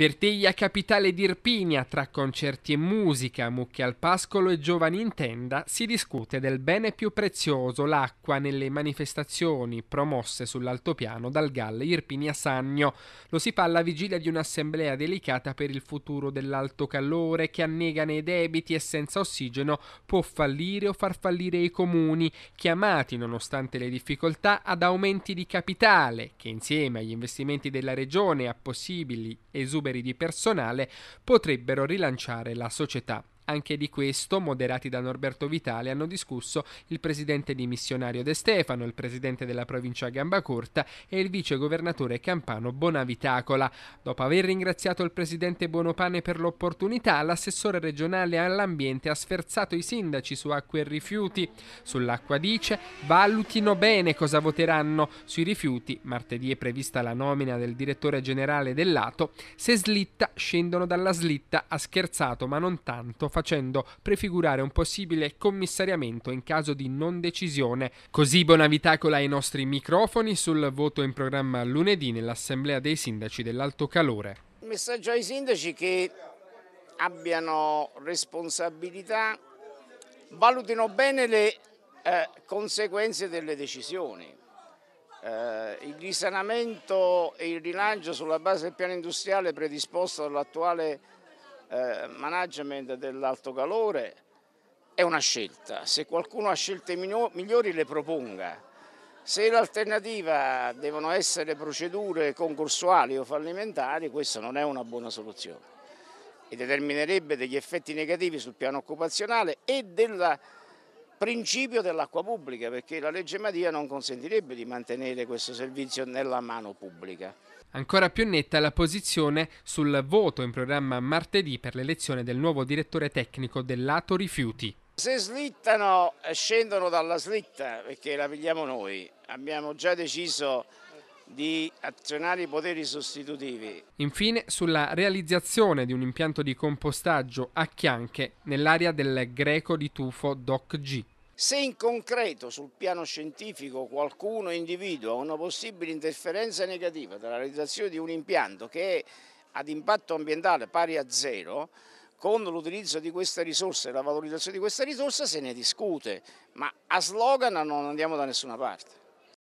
Vertiglia capitale di Irpinia, tra concerti e musica, mucche al pascolo e giovani in tenda, si discute del bene più prezioso, l'acqua, nelle manifestazioni promosse sull'altopiano dal GAL Irpinia Sannio. Lo si fa alla vigilia di un'assemblea delicata per il futuro dell'alto calore che annega nei debiti e senza ossigeno può fallire o far fallire i comuni, chiamati, nonostante le difficoltà, ad aumenti di capitale, che insieme agli investimenti della regione a possibili esuberi esuberi di personale potrebbero rilanciare la società. Anche di questo, moderati da Norberto Vitale, hanno discusso il presidente di Missionario De Stefano, il presidente della provincia Gambacorta e il vice governatore campano Bonavitacola. Dopo aver ringraziato il presidente Buonopane per l'opportunità, l'assessore regionale all'ambiente ha sferzato i sindaci su acque e rifiuti. Sull'acqua dice valutino bene cosa voteranno sui rifiuti. Martedì è prevista la nomina del direttore generale dell'Ato. Se slitta, scendono dalla slitta. Ha scherzato, ma non tanto. Fa facendo prefigurare un possibile commissariamento in caso di non decisione. Così Bonavitacola ai nostri microfoni sul voto in programma lunedì nell'Assemblea dei Sindaci dell'Alto Calore. Un messaggio ai sindaci che abbiano responsabilità, valutino bene le eh, conseguenze delle decisioni. Eh, il risanamento e il rilancio sulla base del piano industriale predisposto dall'attuale eh, management dell'alto calore è una scelta, se qualcuno ha scelte migliori le proponga. Se l'alternativa devono essere procedure concorsuali o fallimentari, questa non è una buona soluzione e determinerebbe degli effetti negativi sul piano occupazionale e della principio dell'acqua pubblica perché la legge Madia non consentirebbe di mantenere questo servizio nella mano pubblica. Ancora più netta la posizione sul voto in programma martedì per l'elezione del nuovo direttore tecnico del lato Rifiuti. Se slittano eh, scendono dalla slitta perché la pigliamo noi, abbiamo già deciso di azionare i poteri sostitutivi. Infine, sulla realizzazione di un impianto di compostaggio a Chianche nell'area del Greco di Tufo Doc G. Se in concreto sul piano scientifico qualcuno individua una possibile interferenza negativa dalla realizzazione di un impianto che è ad impatto ambientale pari a zero, con l'utilizzo di questa risorsa e la valorizzazione di questa risorsa se ne discute, ma a slogan non andiamo da nessuna parte.